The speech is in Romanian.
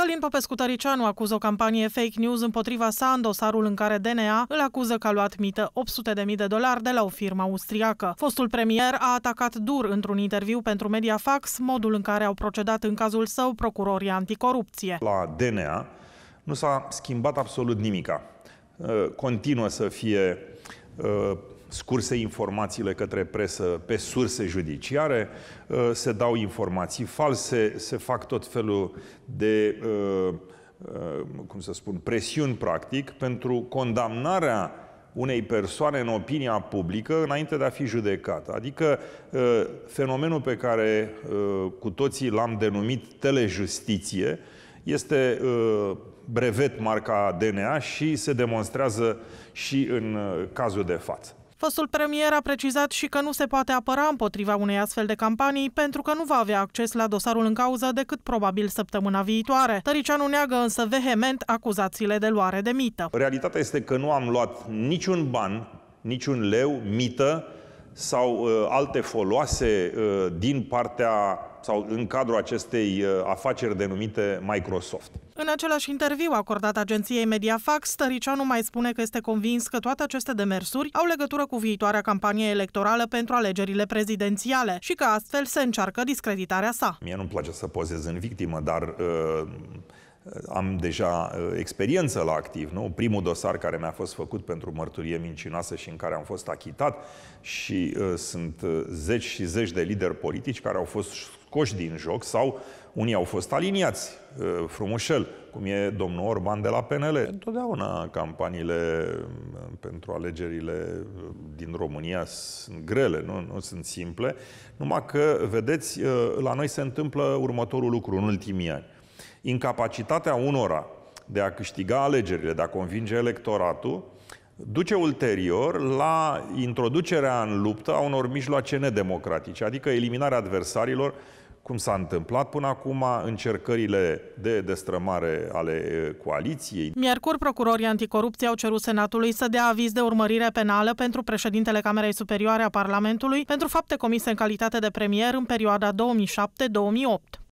Călin Popescu Tăricianu acuză o campanie fake news împotriva sa în dosarul în care DNA îl acuză că a luat mită 800.000 de dolari de la o firmă austriacă. Fostul premier a atacat dur într-un interviu pentru Mediafax modul în care au procedat în cazul său procurorii anticorupție. La DNA nu s-a schimbat absolut nimica. Ă, continuă să fie ă, scurse informațiile către presă pe surse judiciare, uh, se dau informații false, se fac tot felul de, uh, uh, cum să spun, presiuni, practic, pentru condamnarea unei persoane în opinia publică înainte de a fi judecată. Adică fenomenul pe care cu toții l-am denumit telejustiție este brevet marca DNA și se demonstrează și în cazul de față. Fostul premier a precizat și că nu se poate apăra împotriva unei astfel de campanii pentru că nu va avea acces la dosarul în cauză decât probabil săptămâna viitoare. Tăricianu neagă însă vehement acuzațiile de luare de mită. Realitatea este că nu am luat niciun ban, niciun leu, mită, sau uh, alte foloase uh, din partea sau în cadrul acestei uh, afaceri denumite Microsoft. În același interviu acordat agenției Mediafax, Tăricianu mai spune că este convins că toate aceste demersuri au legătură cu viitoarea campanie electorală pentru alegerile prezidențiale și că astfel se încearcă discreditarea sa. Mie nu-mi place să pozez în victimă, dar uh, am deja uh, experiență la activ, nu? Primul dosar care mi-a fost făcut pentru mărturie mincinoasă și în care am fost achitat și uh, sunt uh, zeci și zeci de lideri politici care au fost scoși din joc sau unii au fost aliniați uh, frumușel, cum e domnul Orban de la PNL. Întotdeauna campaniile uh, pentru alegerile din România sunt grele, nu, nu sunt simple, numai că, vedeți, la noi se întâmplă următorul lucru în ultimii ani Incapacitatea unora de a câștiga alegerile, de a convinge electoratul, duce ulterior la introducerea în luptă a unor mijloace nedemocratice, adică eliminarea adversarilor, cum s-a întâmplat până acum, încercările de destrămare ale coaliției. Miercuri, procurorii anticorupție au cerut Senatului să dea aviz de urmărire penală pentru președintele Camerei Superioare a Parlamentului pentru fapte comise în calitate de premier în perioada 2007-2008.